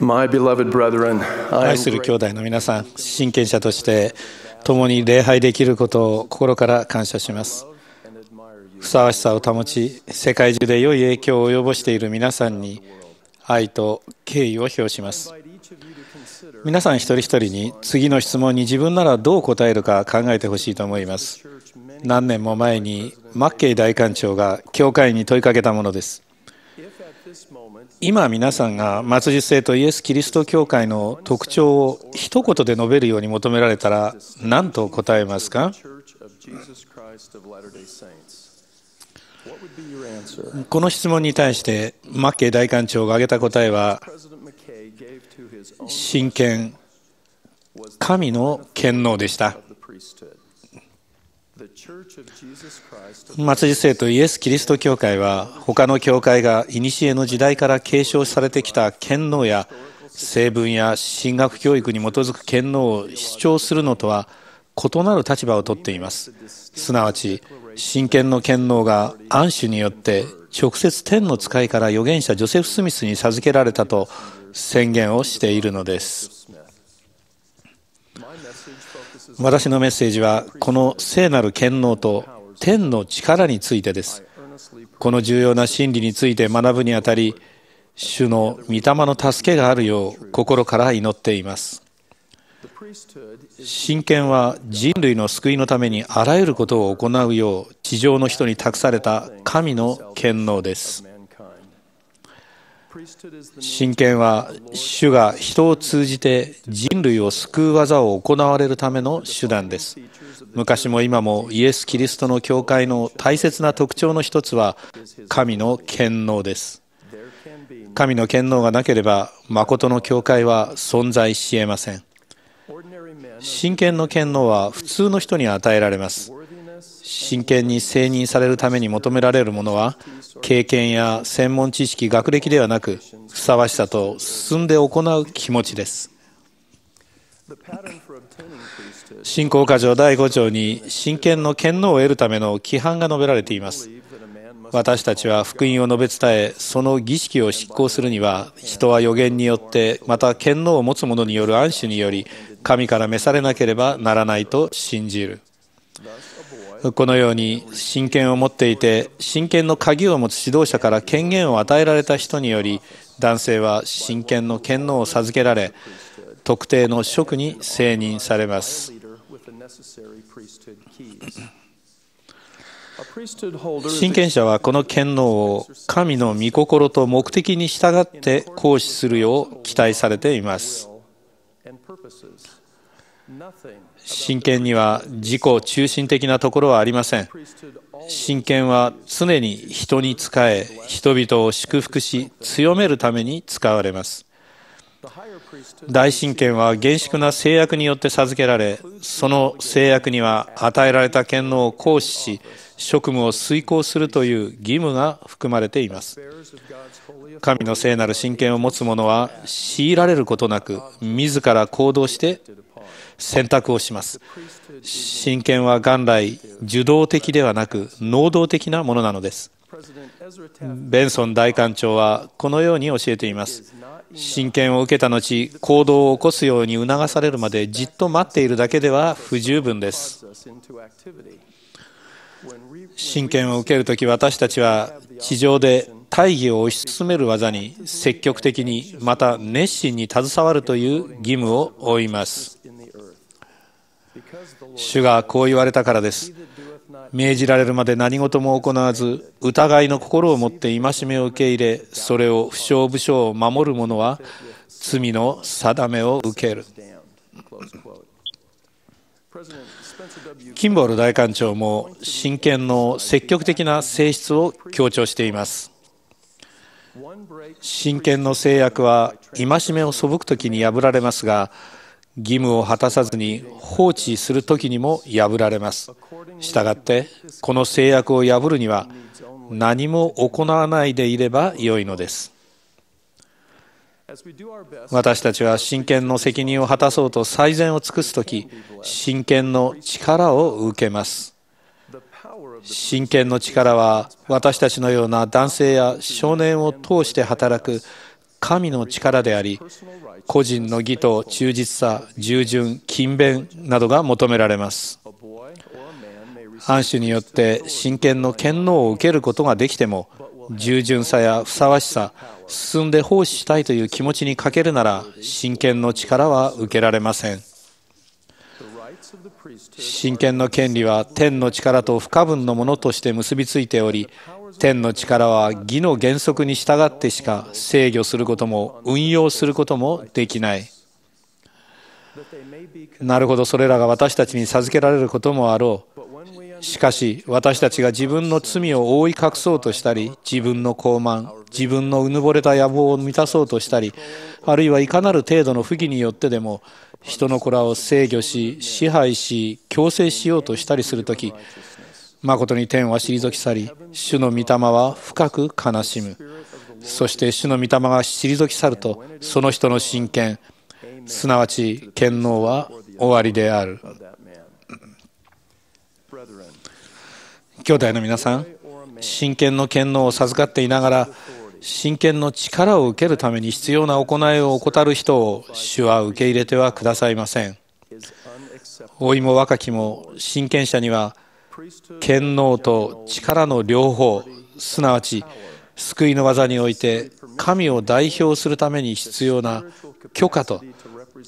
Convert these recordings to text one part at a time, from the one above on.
愛する兄弟の皆さん、親権者として共に礼拝できることを心から感謝します。ふさわしさを保ち、世界中で良い影響を及ぼしている皆さんに愛と敬意を表します。皆さん一人一人に次の質問に自分ならどう答えるか考えてほしいと思います。何年も前にマッケイ大官長が教会に問いかけたものです。今皆さんが末日聖とイエス・キリスト教会の特徴を一言で述べるように求められたら何と答えますかこの質問に対してマッケー大官長が挙げた答えは真剣神の権能でした松井生徒イエス・キリスト教会は他の教会が古の時代から継承されてきた権能や成分や進学教育に基づく権能を主張するのとは異なる立場をとっていますすなわち真剣の権能が安守によって直接天の使いから預言者ジョセフ・スミスに授けられたと宣言をしているのです私のメッセージはこの聖なる権能と天の力についてですこの重要な真理について学ぶにあたり主の御霊の助けがあるよう心から祈っています神権は人類の救いのためにあらゆることを行うよう地上の人に託された神の権能です神権は主が人を通じて人類を救う技を行われるための手段です昔も今もイエス・キリストの教会の大切な特徴の一つは神の権能です神の権能がなければ誠の教会は存在しえません神権の権能は普通の人に与えられます真剣に承認されるために求められるものは経験や専門知識学歴ではなくふさわしさと進んで行う気持ちです信仰箇条第5条に真剣の権能を得るための規範が述べられています私たちは福音を述べ伝えその儀式を執行するには人は予言によってまた権能を持つ者による暗守により神から召されなければならないと信じるこのように真剣を持っていて真剣の鍵を持つ指導者から権限を与えられた人により男性は真剣の権能を授けられ特定の職に承認されます。親権者はこの権能を神の御心と目的に従って行使するよう期待されています。神権には自己中心的なところはありません神権は常に人に仕え人々を祝福し強めるために使われます大神権は厳粛な制約によって授けられその制約には与えられた権能を行使し職務を遂行するという義務が含まれています神の聖なる神権を持つ者は強いられることなく自ら行動して選択をします神権は元来受動的ではなく能動的なものなのですベンソン大官庁はこのように教えています親権を受けた後行動を起こすように促されるまでじっと待っているだけでは不十分です親権を受ける時私たちは地上で大義を推し進める技に積極的にまた熱心に携わるという義務を負います主がこう言われたからです。命じられるまで何事も行わず、疑いの心を持って戒めを受け入れ、それを不詳不詳を守る者は、罪の定めを受ける。キンボール大官庁も真剣の積極的な性質を強調しています真剣の制約は戒めを背く時に破られますが義務を果たさずに放置する時にも破られますしたがってこの制約を破るには何も行わないでいればよいのです私たちは真剣の責任を果たそうと最善を尽くす時真剣の力を受けます真剣の力は私たちのような男性や少年を通して働く神の力であり個人の義と忠実さ従順勤勉などが求められます藩主によって真剣の権能を受けることができても従順さやふさわしさ進んで奉仕したいという気持ちに欠けるなら真剣の力は受けられません真剣の権利は天の力と不可分のものとして結びついており天の力は義の原則に従ってしか制御することも運用することもできないなるほどそれらが私たちに授けられることもあろうしかし私たちが自分の罪を覆い隠そうとしたり自分の傲慢自分のうぬぼれた野望を満たそうとしたりあるいはいかなる程度の不義によってでも人の子らを制御し支配し強制しようとしたりする時誠に天は退き去り主の御霊は深く悲しむそして主の御霊が退き去るとその人の親権すなわち権能は終わりである兄弟の皆さん真剣の権能を授かっていながら真剣の力を受けるために必要な行いを怠る人を主は受け入れてはくださいません老いも若きも真剣者には権能と力の両方すなわち救いの技において神を代表するために必要な許可と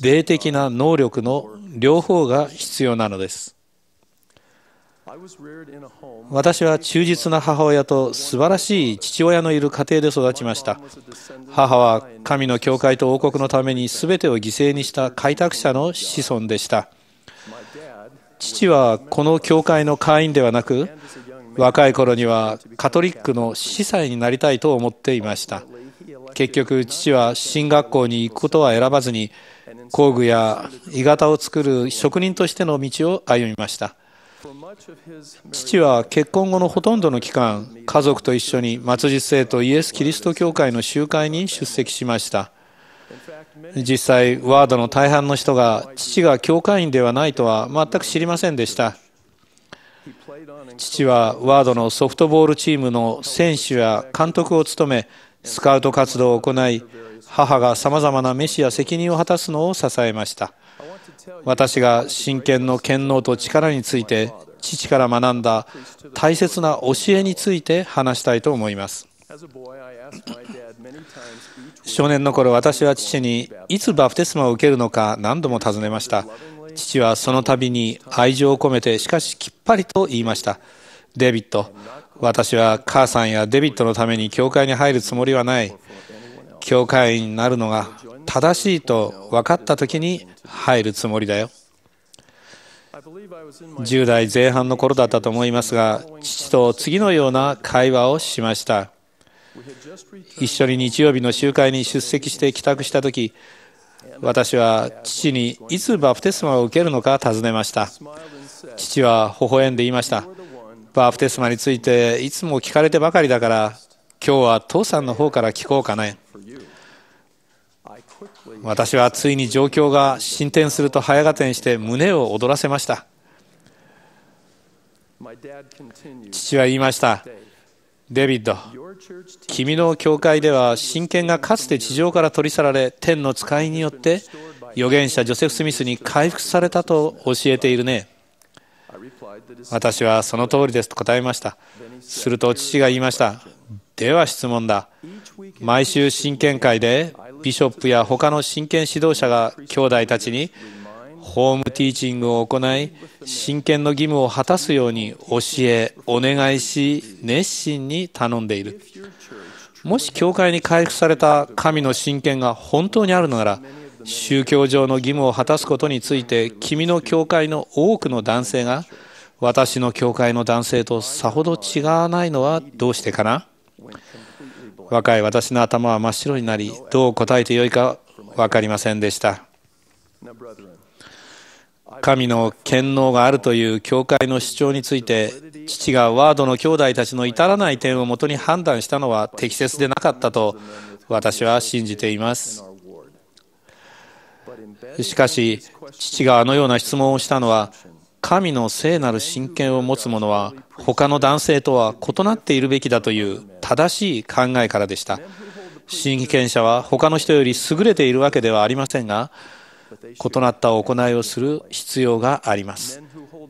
霊的な能力の両方が必要なのです私は忠実な母親と素晴らしい父親のいる家庭で育ちました母は神の教会と王国のために全てを犠牲にした開拓者の子孫でした父はこの教会の会員ではなく若い頃にはカトリックの司祭になりたいと思っていました結局父は進学校に行くことは選ばずに工具や鋳型を作る職人としての道を歩みました父は結婚後のほとんどの期間家族と一緒に松日生徒イエス・キリスト教会の集会に出席しました実際ワードの大半の人が父が教会員ではないとは全く知りませんでした父はワードのソフトボールチームの選手や監督を務めスカウト活動を行い母がさまざまな飯や責任を果たすのを支えました私が真剣の権能と力について父から学んだ大切な教えについて話したいと思います少年の頃私は父にいつバプテスマを受けるのか何度も尋ねました父はその度に愛情を込めてしかしきっぱりと言いましたデビッド私は母さんやデビッドのために教会に入るつもりはない教会員になるのが正しいと分かった時に入るつもりだよ10代前半の頃だったと思いますが父と次のような会話をしました一緒に日曜日の集会に出席して帰宅した時私は父にいつバプテスマを受けるのか尋ねました父は微笑んで言いましたバプテスマについていつも聞かれてばかりだから今日は父さんの方から聞こうかね私はついに状況が進展すると早合点して胸を躍らせました父は言いましたデビッド君の教会では神権がかつて地上から取り去られ天の使いによって預言者ジョセフ・スミスに回復されたと教えているね私はその通りですと答えましたすると父が言いましたでは質問だ毎週親権会でビショップや他の神権指導者が兄弟たちにホームティーチングを行い真剣の義務を果たすように教えお願いし熱心に頼んでいるもし教会に回復された神の真剣が本当にあるのなら宗教上の義務を果たすことについて君の教会の多くの男性が私の教会の男性とさほど違わないのはどうしてかな若い私の頭は真っ白になりどう答えてよいか分かりませんでした。神の権能があるという教会の主張について父がワードの兄弟たちの至らない点をもとに判断したのは適切でなかったと私は信じていますしかし父があのような質問をしたのは神の聖なる親権を持つ者は他の男性とは異なっているべきだという正しい考えからでした親権者は他の人より優れているわけではありませんが異なった行いをする必要があります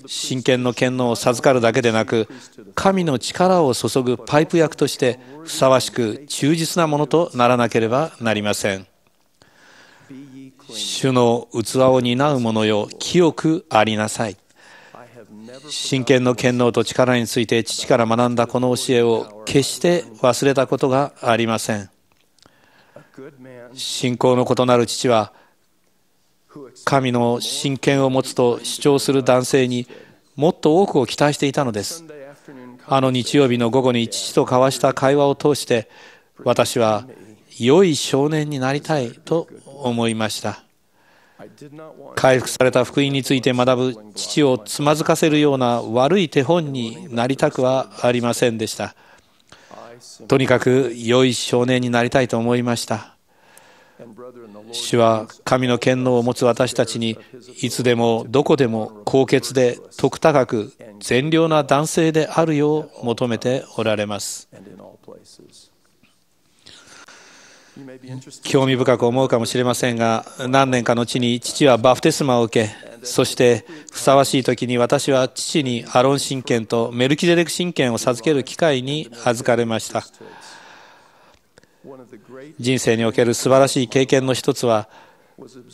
真剣の権能を授かるだけでなく神の力を注ぐパイプ役としてふさわしく忠実なものとならなければなりません主の器を担う者よ清くありなさい真剣の権能と力について父から学んだこの教えを決して忘れたことがありません信仰の異なる父は神の真剣を持つと主張する男性にもっと多くを期待していたのですあの日曜日の午後に父と交わした会話を通して私は良い少年になりたいと思いました回復された福音について学ぶ父をつまずかせるような悪い手本になりたくはありませんでしたとにかく良い少年になりたいと思いました主は神の権能を持つ私たちにいつでもどこでも高潔で徳高く善良な男性であるよう求めておられます興味深く思うかもしれませんが何年か後に父はバフテスマを受けそしてふさわしい時に私は父にアロン神権とメルキデク神権を授ける機会に預かれました。人生における素晴らしい経験の一つは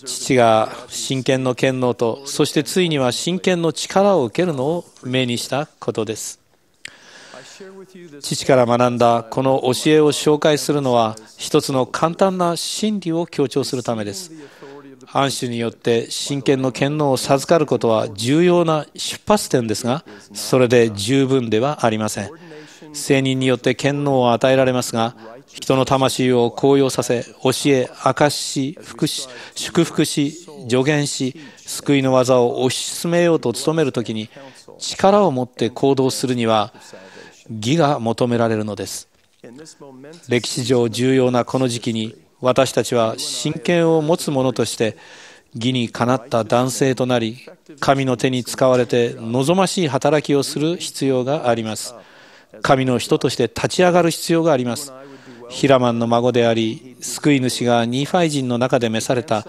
父が真剣の権能とそしてついには真剣の力を受けるのを目にしたことです父から学んだこの教えを紹介するのは一つの簡単な真理を強調するためです安守によって真剣の権能を授かることは重要な出発点ですがそれで十分ではありません聖人によって権能を与えられますが人の魂を高揚させ、教え、明かし、福し、祝福し、助言し、救いの技を推し進めようと努めるときに、力を持って行動するには、義が求められるのです。歴史上重要なこの時期に、私たちは真剣を持つ者として、義にかなった男性となり、神の手に使われて望ましい働きをする必要があります。神の人として立ち上がる必要があります。ヒラマンの孫であり救い主がニーファイ人の中で召された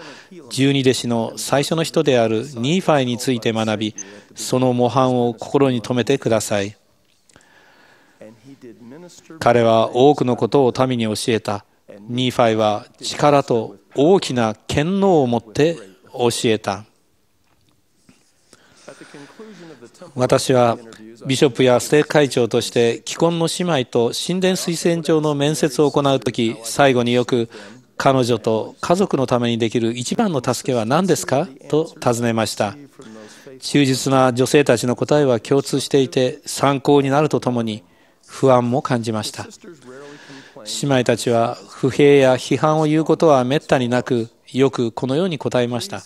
十二弟子の最初の人であるニーファイについて学びその模範を心に留めてください彼は多くのことを民に教えたニーファイは力と大きな権能を持って教えた私はビショップやステーク会長として既婚の姉妹と神殿推薦状の面接を行う時最後によく彼女と家族のためにできる一番の助けは何ですかと尋ねました忠実な女性たちの答えは共通していて参考になるとともに不安も感じました姉妹たちは不平や批判を言うことはめったになくよくこのように答えました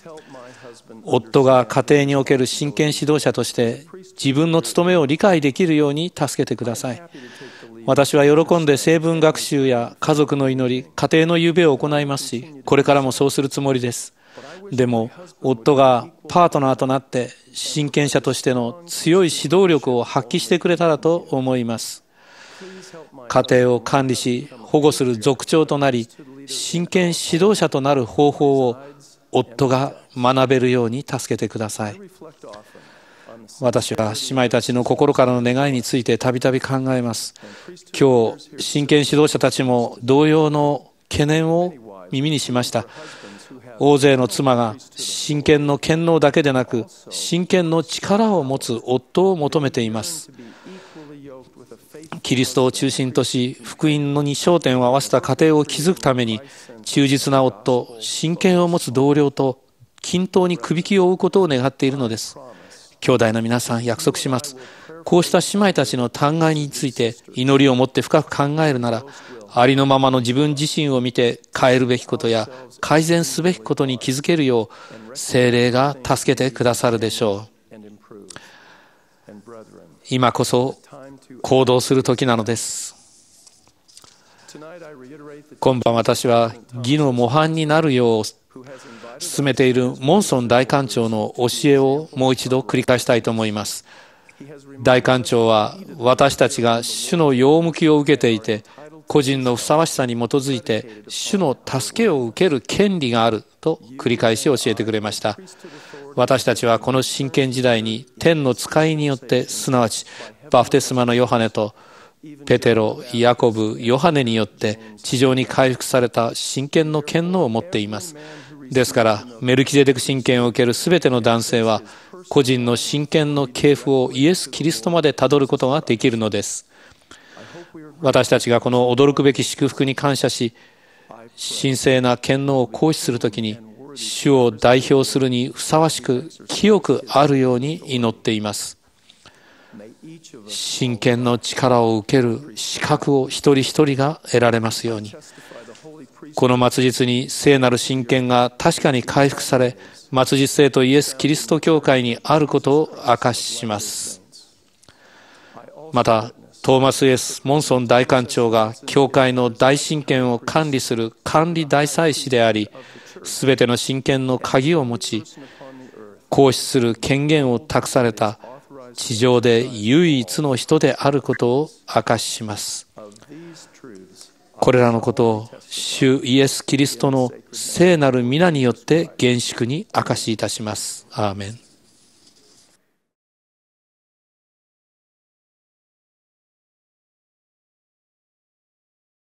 夫が家庭における真剣指導者として自分の務めを理解できるように助けてください。私は喜んで成分学習や家族の祈り、家庭の夢を行いますし、これからもそうするつもりです。でも、夫がパートナーとなって真剣者としての強い指導力を発揮してくれたらと思います。家庭を管理し、保護する族長となり、真剣指導者となる方法を夫が学べるように助けてください私は姉妹たちの心からの願いについてたびたび考えます今日真剣指導者たちも同様の懸念を耳にしました大勢の妻が真剣の権能だけでなく真剣の力を持つ夫を求めていますキリストを中心とし福音のに焦点を合わせた家庭を築くために忠実な夫真剣を持つ同僚と均等にくびきを追うことを願っているのです兄弟の皆さん約束しますこうした姉妹たちの嘆願について祈りを持って深く考えるならありのままの自分自身を見て変えるべきことや改善すべきことに気づけるよう精霊が助けてくださるでしょう今こそ行動する時なのです今晩私は義の模範になるよう進めているモンソン大官庁の教えをもう一度繰り返したいと思います大官庁は私たちが主の用向きを受けていて個人のふさわしさに基づいて主の助けを受ける権利があると繰り返し教えてくれました私たちはこの真剣時代に天の使いによってすなわちバプテスマのヨハネとペテロ、ヤコブ、ヨハネによって地上に回復された真剣の権能を持っています。ですから、メルキゼデク神権を受ける全ての男性は、個人の神権の系譜をイエス・キリストまでたどることができるのです。私たちがこの驚くべき祝福に感謝し、神聖な権能を行使するときに、主を代表するにふさわしく清くあるように祈っています。真剣の力を受ける資格を一人一人が得られますようにこの末日に聖なる真剣が確かに回復され末日生とイエス・キリスト教会にあることを明かししますまたトーマス・イエス・モンソン大官長が教会の大神権を管理する管理大祭司であり全ての神権の鍵を持ち行使する権限を託された地上で唯一の人であることを明かししますこれらのことを主イエス・キリストの聖なる皆によって厳粛に明かしいたしますアーメン